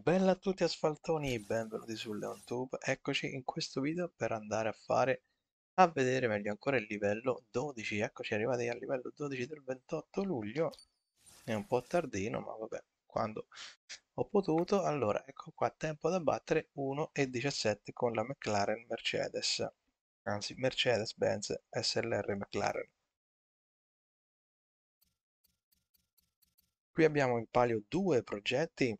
Bella a tutti asfaltoni, benvenuti su LeonTube, eccoci in questo video per andare a fare, a vedere meglio ancora il livello 12, eccoci arrivati al livello 12 del 28 luglio, è un po' tardino ma vabbè, quando ho potuto, allora ecco qua tempo da battere 1 e 17 con la McLaren Mercedes, anzi Mercedes Benz SLR McLaren. Qui abbiamo in palio due progetti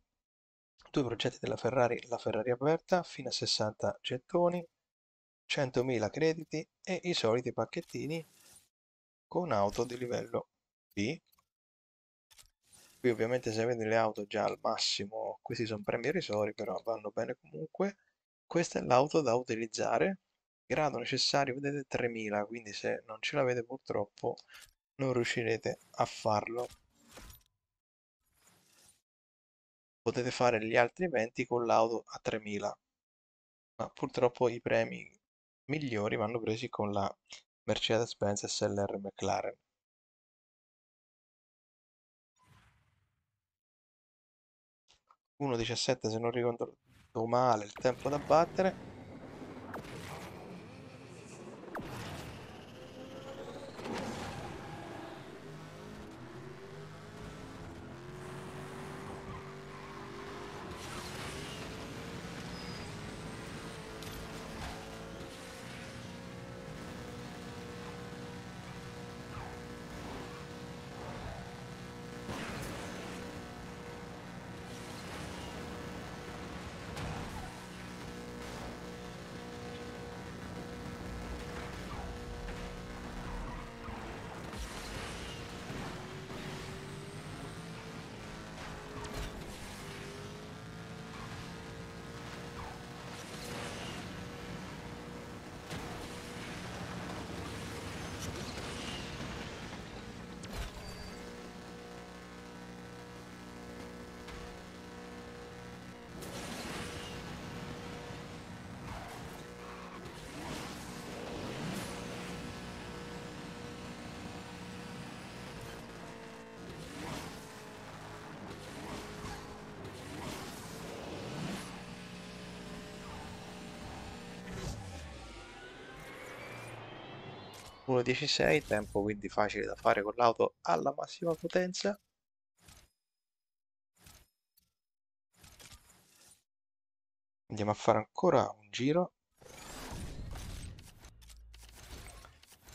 due progetti della Ferrari, la Ferrari aperta, fino a 60 gettoni, 100.000 crediti e i soliti pacchettini con auto di livello B. Qui ovviamente se avete le auto già al massimo, questi sono premi risori, però vanno bene comunque. Questa è l'auto da utilizzare, grado necessario vedete 3000, quindi se non ce l'avete purtroppo non riuscirete a farlo. potete fare gli altri eventi con l'auto a 3000 ma purtroppo i premi migliori vanno presi con la Mercedes-Benz SLR McLaren Uno 17 se non ricordo male il tempo da battere 1.16 tempo quindi facile da fare con l'auto alla massima potenza andiamo a fare ancora un giro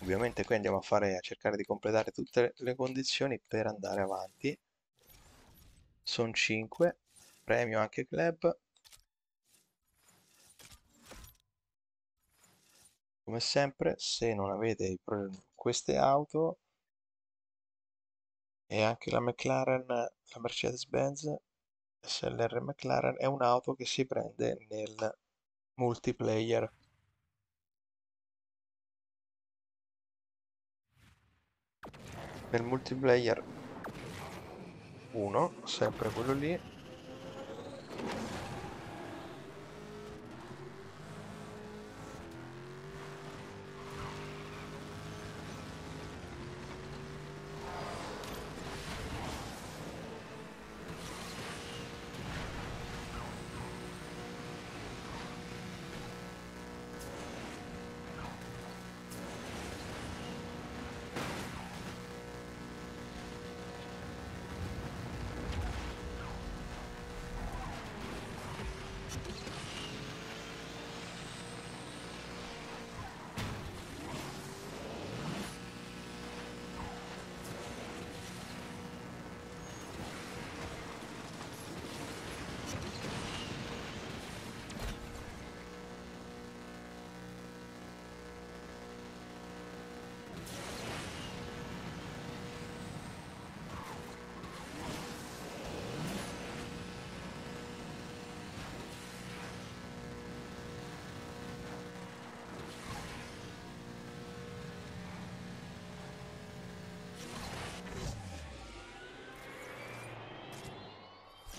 ovviamente qui andiamo a, fare, a cercare di completare tutte le condizioni per andare avanti sono 5 premio anche club come sempre se non avete queste auto e anche la McLaren la Mercedes-Benz SLR McLaren è un'auto che si prende nel multiplayer nel multiplayer 1 sempre quello lì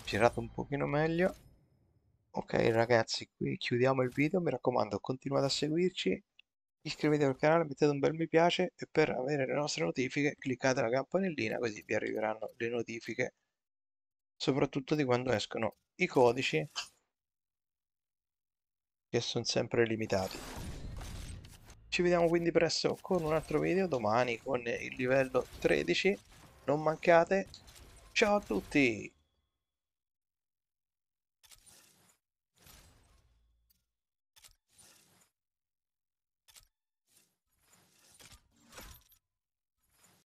girato un pochino meglio ok ragazzi qui chiudiamo il video mi raccomando continuate a seguirci iscrivetevi al canale mettete un bel mi piace e per avere le nostre notifiche cliccate la campanellina così vi arriveranno le notifiche soprattutto di quando escono i codici che sono sempre limitati ci vediamo quindi presto con un altro video domani con il livello 13 non mancate ciao a tutti